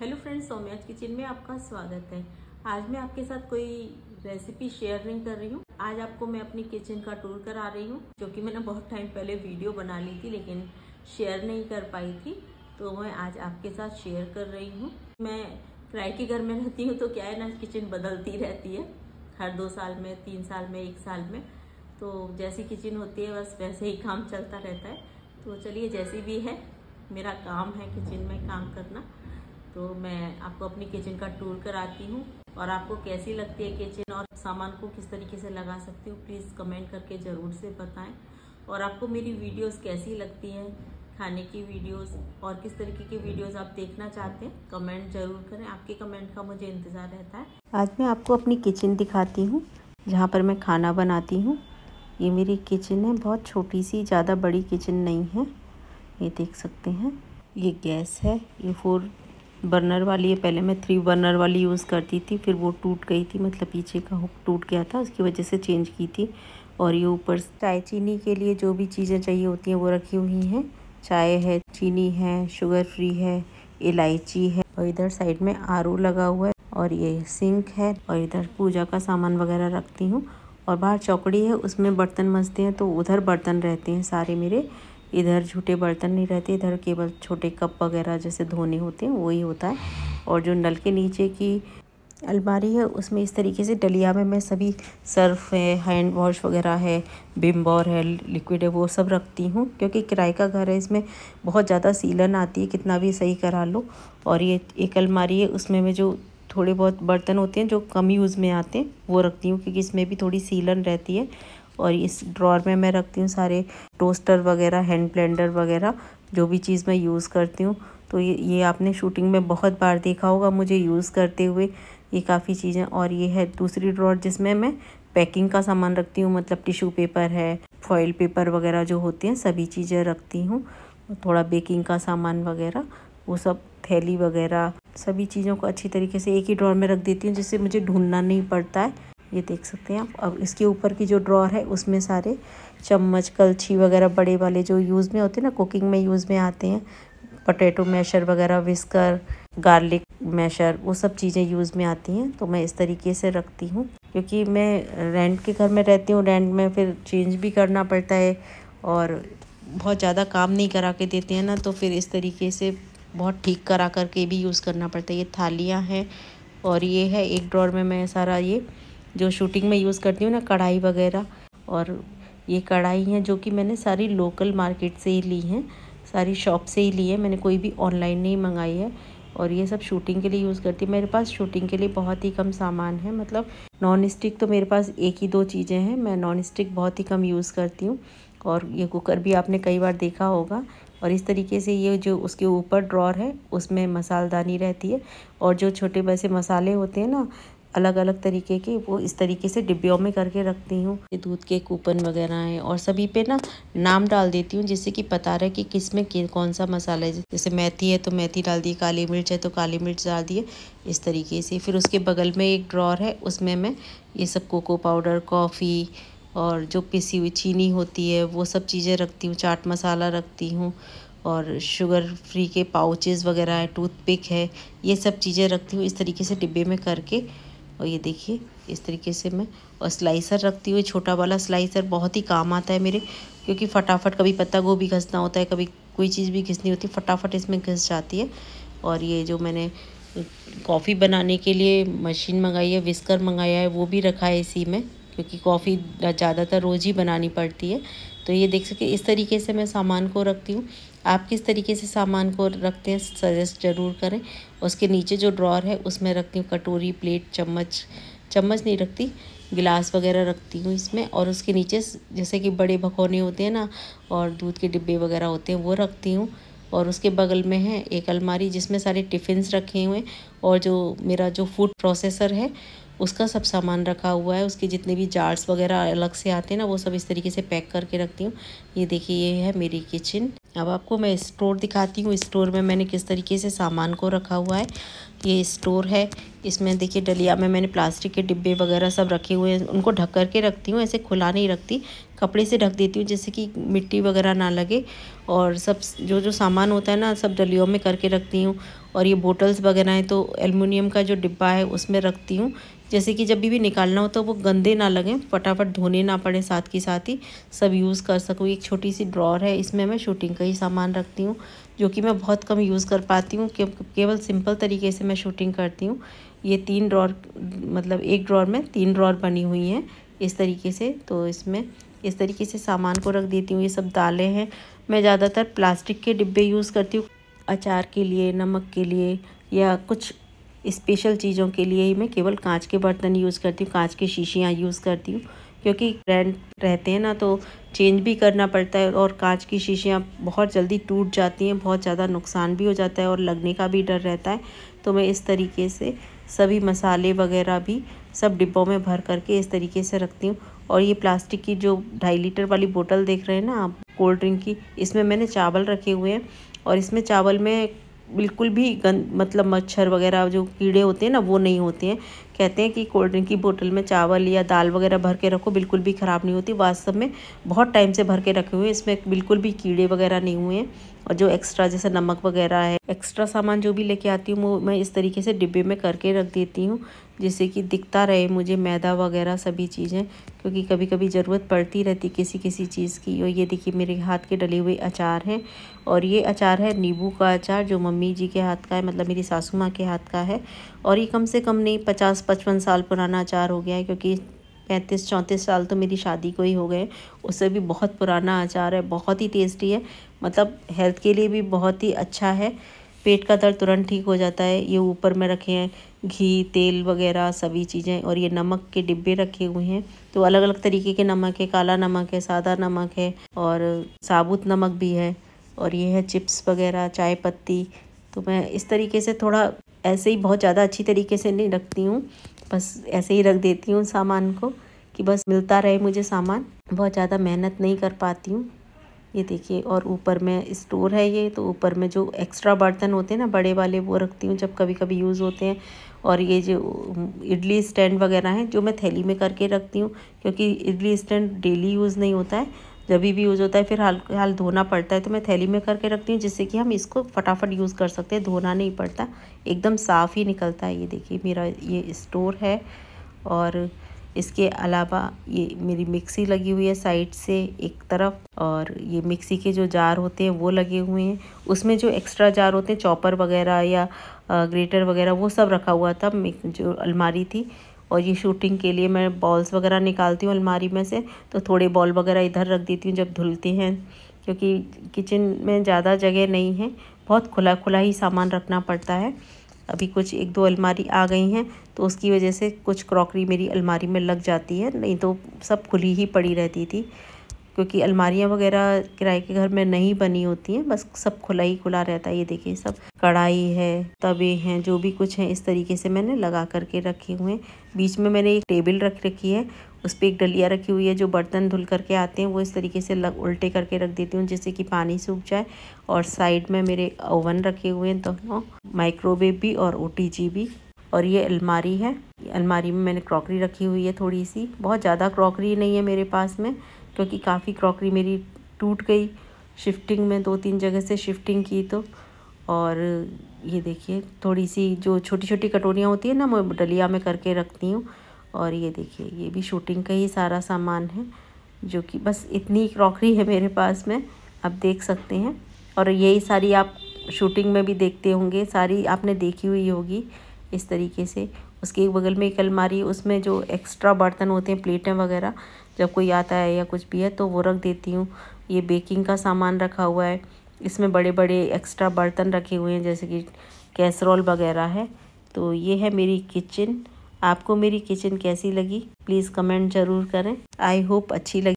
hello friends सौम्याज kitchen में आपका स्वागत है आज मैं आपके साथ कोई रेसिपी शेयर नहीं कर रही हूँ आज आपको मैं अपनी किचन का टूर करा रही हूँ जो कि मैंने बहुत टाइम पहले वीडियो बना ली थी लेकिन शेयर नहीं कर पाई थी तो मैं आज आपके साथ शेयर कर रही हूँ मैं फ्राई के घर में रहती हूँ तो क्या है ना किचन बदलती रहती है हर दो साल में तीन साल में एक साल में तो जैसी किचन होती है बस वैसे ही काम चलता रहता है तो चलिए जैसी भी है मेरा काम है किचन में काम करना तो मैं आपको अपनी किचन का टूर कराती हूँ और आपको कैसी लगती है किचन और सामान को किस तरीके से लगा सकती हूँ प्लीज़ कमेंट करके ज़रूर से बताएं और आपको मेरी वीडियोस कैसी लगती हैं खाने की वीडियोस और किस तरीके की वीडियोस आप देखना चाहते हैं कमेंट ज़रूर करें आपके कमेंट का मुझे इंतज़ार रहता है आज मैं आपको अपनी किचन दिखाती हूँ जहाँ पर मैं खाना बनाती हूँ ये मेरी किचन है बहुत छोटी सी ज़्यादा बड़ी किचन नहीं है ये देख सकते हैं ये गैस है ये फोर बर्नर वाली है पहले मैं थ्री बर्नर वाली यूज़ करती थी फिर वो टूट गई थी मतलब पीछे का हुक टूट गया था उसकी वजह से चेंज की थी और ये ऊपर चाय चीनी के लिए जो भी चीज़ें चाहिए होती हैं वो रखी हुई हैं चाय है चीनी है शुगर फ्री है इलायची है और इधर साइड में आर लगा हुआ है और ये सिंक है और इधर पूजा का सामान वगैरह रखती हूँ और बाहर चौकड़ी है उसमें बर्तन मजते हैं तो उधर बर्तन रहते हैं सारे मेरे इधर झूठे बर्तन नहीं रहते इधर केवल छोटे कप वगैरह जैसे धोने होते हैं वही होता है और जो नल के नीचे की अलमारी है उसमें इस तरीके से डलिया में मैं सभी सर्फ है हैंड वॉश वगैरह है बिम बॉर है लिक्विड है वो सब रखती हूँ क्योंकि किराए का घर है इसमें बहुत ज़्यादा सीलन आती है कितना भी सही करा लो और ये एक अलमारी है उसमें मैं जो थोड़े बहुत बर्तन होते हैं जो कम यूज़ में आते हैं वो रखती हूँ क्योंकि इसमें भी थोड़ी सीलन रहती है और इस ड्रॉर में मैं रखती हूँ सारे टोस्टर वगैरह हैंड ब्लेंडर वगैरह जो भी चीज़ मैं यूज़ करती हूँ तो ये ये आपने शूटिंग में बहुत बार देखा होगा मुझे यूज़ करते हुए ये काफ़ी चीज़ें और ये है दूसरी ड्रॉर जिसमें मैं पैकिंग का सामान रखती हूँ मतलब टिश्यू पेपर है फॉइल पेपर वगैरह जो होते हैं सभी चीज़ें रखती हूँ थोड़ा बेकिंग का सामान वगैरह वो सब थैली वगैरह सभी चीज़ों को अच्छी तरीके से एक ही ड्रॉर में रख देती हूँ जिससे मुझे ढूंढना नहीं पड़ता है ये देख सकते हैं आप अब इसके ऊपर की जो ड्रॉर है उसमें सारे चम्मच कलछी वगैरह बड़े वाले जो यूज़ में होते हैं ना कुकिंग में यूज़ में आते हैं पटेटो मैशर वगैरह विस्कर गार्लिक मैशर वो सब चीज़ें यूज़ में आती हैं तो मैं इस तरीके से रखती हूँ क्योंकि मैं रेंट के घर में रहती हूँ रेंट में फिर चेंज भी करना पड़ता है और बहुत ज़्यादा काम नहीं करा के देते हैं ना तो फिर इस तरीके से बहुत ठीक करा करके भी यूज़ करना पड़ता है ये थालियाँ हैं और ये है एक ड्रॉर में मैं सारा ये जो शूटिंग में यूज़ करती हूँ ना कढ़ाई वगैरह और ये कढ़ाई हैं जो कि मैंने सारी लोकल मार्केट से ही ली हैं सारी शॉप से ही ली है मैंने कोई भी ऑनलाइन नहीं मंगाई है और ये सब शूटिंग के लिए यूज़ करती हूँ मेरे पास शूटिंग के लिए बहुत ही कम सामान है मतलब नॉन स्टिक तो मेरे पास एक ही दो चीज़ें हैं मैं नॉन स्टिक बहुत ही कम यूज़ करती हूँ और ये कुकर भी आपने कई बार देखा होगा और इस तरीके से ये जो उसके ऊपर ड्रॉर है उसमें मसालदानी रहती है और जो छोटे वैसे मसाले होते हैं ना अलग अलग तरीके के वो इस तरीके से डिब्बियों में करके रखती हूँ दूध के कूपन वगैरह हैं और सभी पे ना नाम डाल देती हूँ जिससे कि पता रहे कि किस में कौन सा मसाला है जैसे मेथी है तो मेथी डाल दी काली मिर्च है तो काली मिर्च डाल दिए इस तरीके से फिर उसके बगल में एक ड्रॉर है उसमें मैं ये सब कोको पाउडर कॉफ़ी और जो पिसी हुई चीनी होती है वो सब चीज़ें रखती हूँ चाट मसाला रखती हूँ और शुगर फ्री के पाउचेज़ वगैरह है टूथपिक है ये सब चीज़ें रखती हूँ इस तरीके से डिब्बे में करके और ये देखिए इस तरीके से मैं और स्लाइसर रखती हुई छोटा वाला स्लाइसर बहुत ही काम आता है मेरे क्योंकि फटाफट कभी पत्ता गोभी घसना होता है कभी कोई चीज़ भी घिसनी होती है फटाफट इसमें घिस जाती है और ये जो मैंने कॉफ़ी बनाने के लिए मशीन मंगाई है विस्कर मंगाया है वो भी रखा है इसी में क्योंकि कॉफ़ी ज़्यादातर रोज़ ही बनानी पड़ती है तो ये देख सके इस तरीके से मैं सामान को रखती हूँ आप किस तरीके से सामान को रखते हैं सजेस्ट ज़रूर करें उसके नीचे जो ड्रॉर है उसमें रखती हूँ कटोरी प्लेट चम्मच चम्मच नहीं रखती गिलास वगैरह रखती हूँ इसमें और उसके नीचे जैसे कि बड़े भगोने होते हैं ना और दूध के डिब्बे वगैरह होते हैं वो रखती हूँ और उसके बगल में है एक अलमारी जिसमें सारे टिफ़िनस रखे हुए हैं और जो मेरा जो फूड प्रोसेसर है उसका सब सामान रखा हुआ है उसके जितने भी जार्स वगैरह अलग से आते हैं ना वो सब इस तरीके से पैक करके रखती हूँ ये देखिए ये है मेरी किचन अब आपको मैं स्टोर दिखाती हूँ स्टोर में मैंने किस तरीके से सामान को रखा हुआ है ये स्टोर है इसमें देखिए डलिया में मैंने प्लास्टिक के डिब्बे वगैरह सब रखे हुए हैं उनको ढक करके रखती हूँ ऐसे खुला नहीं रखती कपड़े से ढक देती हूँ जैसे कि मिट्टी वगैरह ना लगे और सब जो जो सामान होता है ना सब डलियों में करके रखती हूँ और ये बोटल्स वगैरह हैं तो एलमिनियम का जो डिब्बा है उसमें रखती हूँ जैसे कि जब भी, भी निकालना हो तो वो गंदे ना लगें फटाफट धोने ना पड़े साथ ही साथ ही सब यूज़ कर सकूँ एक छोटी सी ड्रॉर है इसमें मैं शूटिंग का ही सामान रखती हूँ जो कि मैं बहुत कम यूज़ कर पाती हूँ केवल सिंपल तरीके से मैं शूटिंग करती हूँ ये तीन ड्रॉर मतलब एक ड्रॉर में तीन ड्रॉर बनी हुई हैं इस तरीके से तो इसमें इस तरीके से सामान को रख देती हूँ ये सब दालें हैं मैं ज़्यादातर प्लास्टिक के डिब्बे यूज़ करती हूँ अचार के लिए नमक के लिए या कुछ स्पेशल चीज़ों के लिए ही मैं केवल कांच के बर्तन यूज़ करती हूँ कांच की शीशियाँ यूज़ करती हूँ क्योंकि ब्रांड रहते हैं ना तो चेंज भी करना पड़ता है और कांच की शीशियाँ बहुत जल्दी टूट जाती हैं बहुत ज़्यादा नुकसान भी हो जाता है और लगने का भी डर रहता है तो मैं इस तरीके से सभी मसाले वगैरह भी सब डिब्बों में भर करके इस तरीके से रखती हूँ और ये प्लास्टिक की जो ढाई लीटर वाली बोतल देख रहे हैं ना आप कोल्ड ड्रिंक की इसमें मैंने चावल रखे हुए हैं और इसमें चावल में बिल्कुल भी गंद मतलब मच्छर वगैरह जो कीड़े होते हैं ना वो नहीं होते हैं कहते हैं कि कोल्ड ड्रिंक की बोतल में चावल या दाल वगैरह भर के रखो बिल्कुल भी ख़राब नहीं होती वास्तव में बहुत टाइम से भर के रखे हुए हैं इसमें बिल्कुल भी कीड़े वगैरह नहीं हुए हैं और जो एक्स्ट्रा जैसे नमक वगैरह है एक्स्ट्रा सामान जो भी लेके आती हूँ वो मैं इस तरीके से डिब्बे में करके रख देती हूँ जिससे कि दिखता रहे मुझे मैदा वगैरह सभी चीज़ें क्योंकि कभी कभी ज़रूरत पड़ती रहती किसी किसी चीज़ की और ये देखिए मेरे हाथ के डले हुए अचार हैं और ये अचार है नींबू का अचार जो मम्मी जी के हाथ का है मतलब मेरी सासू माँ के हाथ का है और ये कम से कम नहीं पचास पचपन साल पुराना अचार हो गया है क्योंकि पैंतीस चौंतीस साल तो मेरी शादी को ही हो गए उससे भी बहुत पुराना अचार है बहुत ही टेस्टी है मतलब हेल्थ के लिए भी बहुत ही अच्छा है पेट का दर्द तुरंत ठीक हो जाता है ये ऊपर में रखे हैं घी तेल वगैरह सभी चीज़ें और ये नमक के डिब्बे रखे हुए हैं तो अलग अलग तरीके के नमक है काला नमक है सादा नमक है और साबुत नमक भी है और ये है चिप्स वगैरह चाय पत्ती तो मैं इस तरीके से थोड़ा ऐसे ही बहुत ज़्यादा अच्छी तरीके से नहीं रखती हूँ बस ऐसे ही रख देती हूँ सामान को कि बस मिलता रहे मुझे सामान बहुत ज़्यादा मेहनत नहीं कर पाती हूँ ये देखिए और ऊपर में स्टोर है ये तो ऊपर में जो एक्स्ट्रा बर्तन होते हैं ना बड़े वाले वो रखती हूँ जब कभी कभी यूज़ होते हैं और ये जो इडली स्टैंड वगैरह हैं जो मैं थैली में करके रखती हूँ क्योंकि इडली स्टैंड डेली यूज़ नहीं होता है जब भी यूज़ होता है फिर हाल हाल धोना पड़ता है तो मैं थैली में करके रखती हूँ जिससे कि हम इसको फटाफट यूज़ कर सकते हैं धोना नहीं पड़ता एकदम साफ़ ही निकलता है ये देखिए मेरा ये स्टोर है और इसके अलावा ये मेरी मिक्सी लगी हुई है साइड से एक तरफ और ये मिक्सी के जो जार होते हैं वो लगे हुए हैं उसमें जो एक्स्ट्रा जार होते हैं चॉपर वगैरह या ग्रेटर वगैरह वो सब रखा हुआ था जो अलमारी थी और ये शूटिंग के लिए मैं बॉल्स वगैरह निकालती हूँ अलमारी में से तो थोड़े बॉल वगैरह इधर रख देती हूँ जब धुलते हैं क्योंकि किचन में ज़्यादा जगह नहीं है बहुत खुला खुला ही सामान रखना पड़ता है अभी कुछ एक दो अलमारी आ गई हैं तो उसकी वजह से कुछ क्रॉकरी मेरी अलमारी में लग जाती है नहीं तो सब खुली ही पड़ी रहती थी क्योंकि अलमारियाँ वगैरह किराए के घर में नहीं बनी होती हैं बस सब खुला ही खुला रहता है ये देखिए सब कढ़ाई है तवे हैं जो भी कुछ है इस तरीके से मैंने लगा करके रखे हुए हैं बीच में मैंने एक टेबल रख रखी है उस पर एक डलिया रखी हुई है जो बर्तन धुल करके आते हैं वो इस तरीके से लग उल्टे करके रख देती हूँ जिससे कि पानी सूख जाए और साइड में मेरे ओवन रखे हुए हैं दोनों तो हाँ, माइक्रोवेव भी और ओ भी और ये अलमारी है अलमारी में मैंने क्रॉकरी रखी हुई है थोड़ी सी बहुत ज़्यादा क्रॉकरी नहीं है मेरे पास में क्योंकि काफ़ी क्रॉकरी मेरी टूट गई शिफ्टिंग में दो तीन जगह से शिफ्टिंग की तो और ये देखिए थोड़ी सी जो छोटी छोटी कटोरियाँ होती है ना मैं डलिया में करके रखती हूँ और ये देखिए ये भी शूटिंग का ही सारा सामान है जो कि बस इतनी क्रॉकरी है मेरे पास में आप देख सकते हैं और यही सारी आप शूटिंग में भी देखते होंगे सारी आपने देखी हुई होगी इस तरीके से उसके एक बगल में एक अलमारी उसमें जो एक्स्ट्रा बर्तन होते हैं प्लेटें वगैरह जब कोई आता है या कुछ भी है तो वो रख देती हूँ ये बेकिंग का सामान रखा हुआ है इसमें बड़े बड़े एक्स्ट्रा बर्तन रखे हुए हैं जैसे कि कैसरोल वगैरह है तो ये है मेरी किचन आपको मेरी किचन कैसी लगी प्लीज़ कमेंट ज़रूर करें आई होप अच्छी लगी